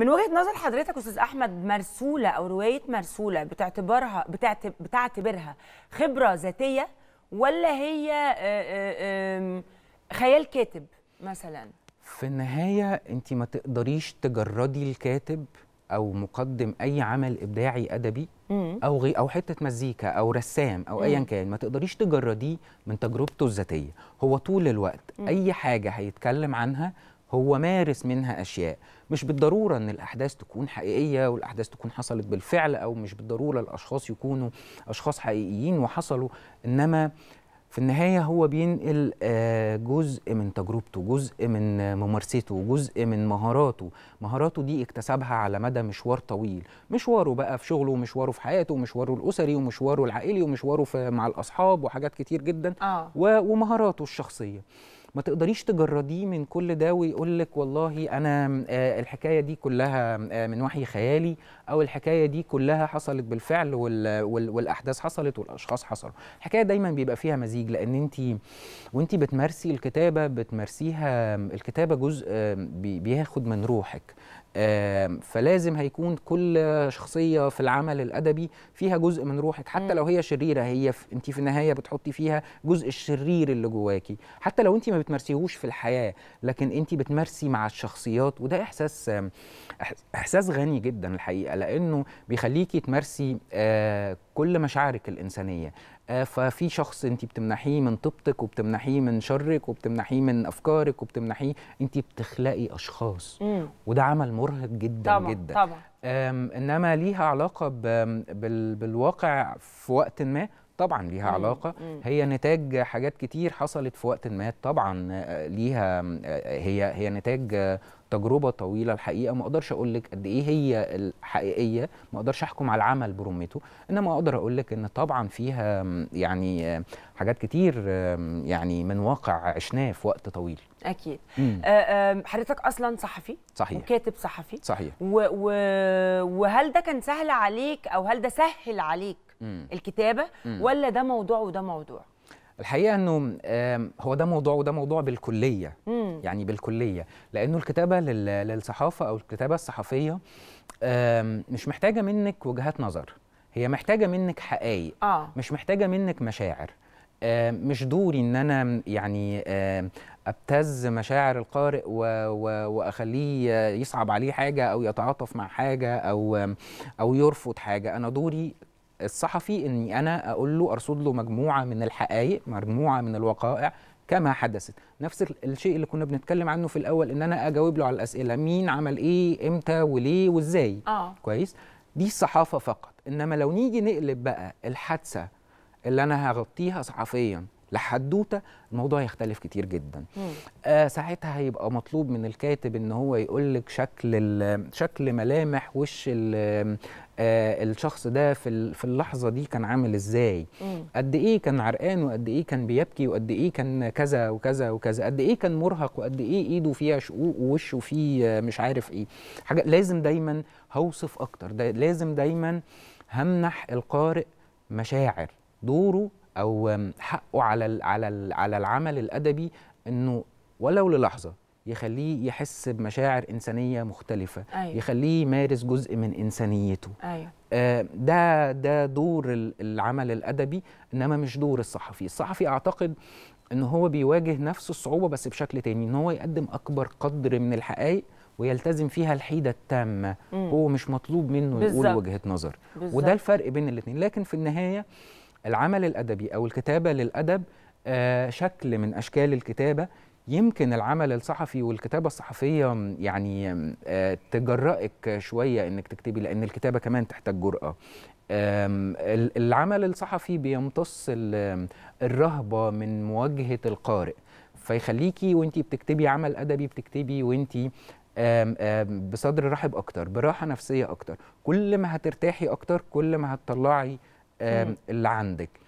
من وجهه نظر حضرتك استاذ احمد مرسوله او روايه مرسوله بتعتبرها بتعتبرها خبره ذاتيه ولا هي آه، آه، خيال كاتب مثلا في النهايه انت ما تقدريش تجردي الكاتب او مقدم اي عمل ابداعي ادبي او غي او حته مزيكا او رسام او ايا كان ما تقدريش تجرديه من تجربته الذاتيه هو طول الوقت اي حاجه هيتكلم عنها هو مارس منها اشياء مش بالضروره ان الاحداث تكون حقيقيه والاحداث تكون حصلت بالفعل او مش بالضروره الاشخاص يكونوا اشخاص حقيقيين وحصلوا انما في النهاية هو بينقل آه، جزء من تجربته جزء من ممارسته جزء من مهاراته مهاراته دي اكتسبها على مدى مشوار طويل مشواره بقى في شغله ومشواره في حياته ومشواره الأسري ومشواره العائلي ومشواره مع الأصحاب وحاجات كتير جدا آه. ومهاراته الشخصية ما تقدريش تجرديه من كل ده ويقول لك والله انا آه، الحكايه دي كلها آه، من وحي خيالي او الحكايه دي كلها حصلت بالفعل والاحداث حصلت والاشخاص حصلوا الحكايه دايما بيبقى فيها مزيج لان انت وانت بتمارسي الكتابه بتمارسيها الكتابه جزء آه، بياخد من روحك فلازم هيكون كل شخصيه في العمل الادبي فيها جزء من روحك حتى لو هي شريره هي في انت في النهايه بتحطي فيها جزء الشرير اللي جواكي حتى لو انت ما بتمارسيهوش في الحياه لكن انت بتمارسي مع الشخصيات وده احساس احساس غني جدا الحقيقه لانه بيخليكي تمارسي آه، كل مشاعرك الانسانيه آه، ففي شخص انت بتمنحيه من طبطك وبتمنحيه من شرك وبتمنحيه من افكارك وبتمنحيه انت بتخلقي اشخاص وده عمل مرهق جدا طبعًا جدا طبعًا. انما ليها علاقه بالواقع في وقت ما طبعا ليها مم. علاقه هي نتاج حاجات كتير حصلت في وقت ما طبعا آه، ليها آه، هي هي نتاج آه، تجربه طويله الحقيقه ما اقدرش اقول لك قد ايه هي الحقيقيه ما اقدرش احكم على العمل برمته انما اقدر اقول لك ان طبعا فيها يعني حاجات كتير يعني من واقع عشناه في وقت طويل اكيد حضرتك اصلا صحفي صحيح وكاتب صحفي صحيح و و وهل ده كان سهل عليك او هل ده سهل عليك مم. الكتابه مم. ولا ده موضوع وده موضوع الحقيقه انه هو ده موضوع وده موضوع بالكليه مم. يعني بالكليه لانه الكتابه للصحافه او الكتابه الصحفيه مش محتاجه منك وجهات نظر هي محتاجه منك حقائق آه. مش محتاجه منك مشاعر مش دوري ان انا يعني ابتز مشاعر القارئ واخليه يصعب عليه حاجه او يتعاطف مع حاجه او او يرفض حاجه انا دوري الصحفي اني انا اقول له ارصد له مجموعه من الحقائق مجموعه من الوقائع كما حدثت نفس الشيء اللي كنا بنتكلم عنه في الاول ان انا اجاوب له على الاسئله مين عمل ايه امتى وليه وازاي آه. كويس دي الصحافه فقط انما لو نيجي نقلب بقى الحادثه اللي انا هغطيها صحفيا لحدوته الموضوع يختلف كتير جدا آه ساعتها هيبقى مطلوب من الكاتب ان هو يقول لك شكل شكل ملامح وش آه الشخص ده في في اللحظه دي كان عامل ازاي قد ايه كان عرقان وقد ايه كان بيبكي وقد ايه كان كذا وكذا وكذا قد ايه كان مرهق وقد ايه ايده فيها شقوق ووشه فيه مش عارف ايه حاجه لازم دايما هوصف اكتر ده لازم دايما همنح القارئ مشاعر دوره او حقه على على على العمل الادبي انه ولو للحظه يخليه يحس بمشاعر انسانيه مختلفه أيوة. يخليه يمارس جزء من انسانيته أيوة. آه ده ده دور العمل الادبي انما مش دور الصحفي الصحفي اعتقد ان هو بيواجه نفس الصعوبه بس بشكل تاني ان هو يقدم اكبر قدر من الحقائق ويلتزم فيها الحيده التامه مم. هو مش مطلوب منه بالزبط. يقول وجهه نظر بالزبط. وده الفرق بين الاثنين لكن في النهايه العمل الادبي او الكتابه للادب آه، شكل من اشكال الكتابه يمكن العمل الصحفي والكتابة الصحفية يعني آه، تجرأك شوية إنك تكتبي لأن الكتابة كمان تحتاج جرأة العمل الصحفي بيمتص الرهبة من مواجهة القارئ فيخليكي وانتي بتكتبي عمل أدبي بتكتبي وانتي بصدر رحب أكتر براحة نفسية أكتر كل ما هترتاحي أكتر كل ما هتطلعي اللي عندك